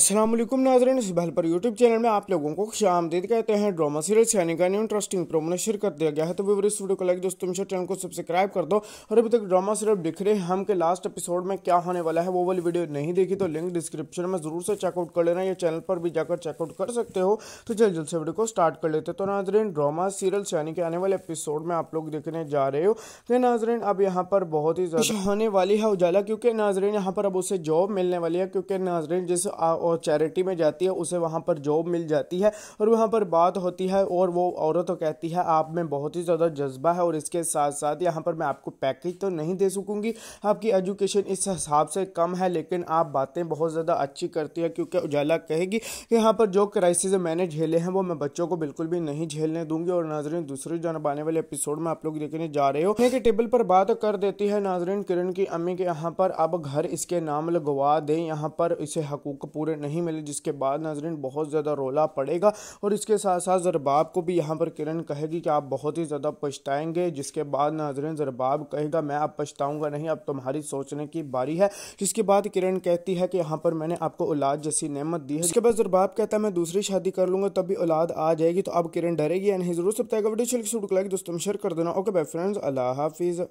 असलम नाजरन इस बहल पर YouTube channel में आप लोगों को खुश आमदीद कहते हैं ड्रामा सीरियल सैनिक का न्यू इंटरेस्टिंग प्रोमो शेयर कर दिया गया है तो वीवर इस वीडियो को लाइक दोस्तों चैनल को सब्सक्राइब कर दो और अभी तक ड्रामा सीरियल दिख रहे हम के लास्ट एपिसोड में क्या होने वाला है वो वाली वीडियो नहीं देखी तो लिंक डिस्क्रिप्शन में जरूर से चेकआउट कर लेना या चैनल पर भी जाकर चेकआउट कर सकते हो तो जल्द जल्द से वीडियो को स्टार्ट कर लेते तो नाजरन ड्रामा सीरियल सैनिक के आने वाले एपिसोड में आप लोग देखने जा रहे हो कि तो नाजरन अब यहाँ पर बहुत ही ज्यादा होने वाली है उजाला क्योंकि नाजरन यहाँ पर अब उसे जॉब मिलने वाली है क्योंकि नाजरन जिस और चैरिटी में जाती है उसे वहाँ पर जॉब मिल जाती है और वहाँ पर बात होती है और वो औरत तो कहती है आप में बहुत ही ज़्यादा जज्बा है और इसके साथ साथ यहाँ पर मैं आपको पैकेज तो नहीं दे सकूँगी आपकी एजुकेशन इस हिसाब से कम है लेकिन आप बातें बहुत ज़्यादा अच्छी करती है क्योंकि उजाला कहेगी कि यहाँ पर जो क्राइसिस मैंने झेले हैं वो मैं बच्चों को बिल्कुल भी नहीं झेलने दूंगी और नाजरीन दूसरी जानब आने वाले एपिसोड में आप लोग देखने जा रहे हो कि टेबल पर बात कर देती है नाजरीन किरण की अम्मी के यहाँ पर अब घर इसके नाम लगवा दें यहाँ पर इसे हकूक पूरे खबरें नहीं मिली जिसके बाद नाजरीन बहुत ज़्यादा रोला पड़ेगा और इसके साथ साथ जरबाब को भी यहाँ पर किरण कहेगी कि आप बहुत ही ज़्यादा पछताएंगे जिसके बाद नाजरीन जरबाब कहेगा मैं आप पछताऊँगा नहीं अब तुम्हारी सोचने की बारी है जिसके बाद किरण कहती है कि यहाँ पर मैंने आपको औलाद जैसी नमत दी है इसके बाद जरबाब कहता है मैं दूसरी शादी कर लूँगा तभी औलाद आ जाएगी तो अब किरण डरेगी या नहीं जरूर सब तक वीडियो दोस्तों शेयर कर देना ओके बाई फ्रेंड्स अल्लाह हाफिज़